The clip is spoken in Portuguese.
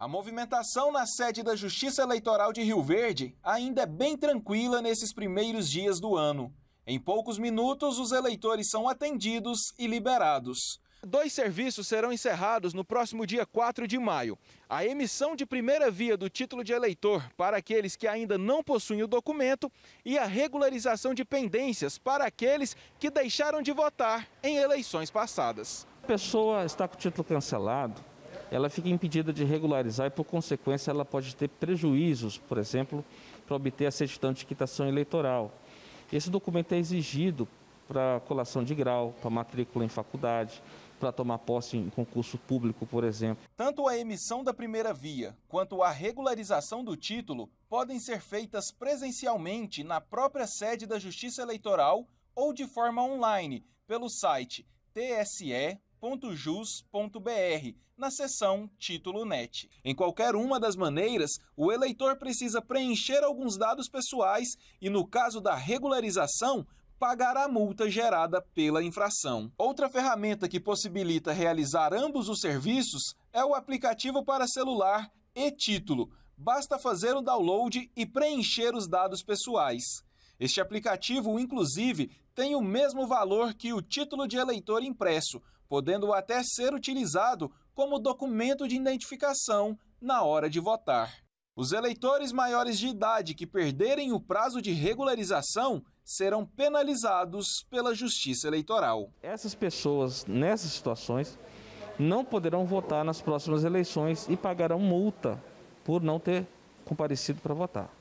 A movimentação na sede da Justiça Eleitoral de Rio Verde ainda é bem tranquila nesses primeiros dias do ano. Em poucos minutos, os eleitores são atendidos e liberados. Dois serviços serão encerrados no próximo dia 4 de maio. A emissão de primeira via do título de eleitor para aqueles que ainda não possuem o documento e a regularização de pendências para aqueles que deixaram de votar em eleições passadas. A pessoa está com o título cancelado, ela fica impedida de regularizar e, por consequência, ela pode ter prejuízos, por exemplo, para obter a certidão de quitação eleitoral. Esse documento é exigido para colação de grau, para matrícula em faculdade, para tomar posse em concurso público, por exemplo. Tanto a emissão da primeira via quanto a regularização do título podem ser feitas presencialmente na própria sede da Justiça Eleitoral ou de forma online pelo site tse .jus.br, na seção Título NET. Em qualquer uma das maneiras, o eleitor precisa preencher alguns dados pessoais e, no caso da regularização, pagar a multa gerada pela infração. Outra ferramenta que possibilita realizar ambos os serviços é o aplicativo para celular e-Título. Basta fazer o download e preencher os dados pessoais. Este aplicativo, inclusive, tem o mesmo valor que o título de eleitor impresso, podendo até ser utilizado como documento de identificação na hora de votar. Os eleitores maiores de idade que perderem o prazo de regularização serão penalizados pela Justiça Eleitoral. Essas pessoas, nessas situações, não poderão votar nas próximas eleições e pagarão multa por não ter comparecido para votar.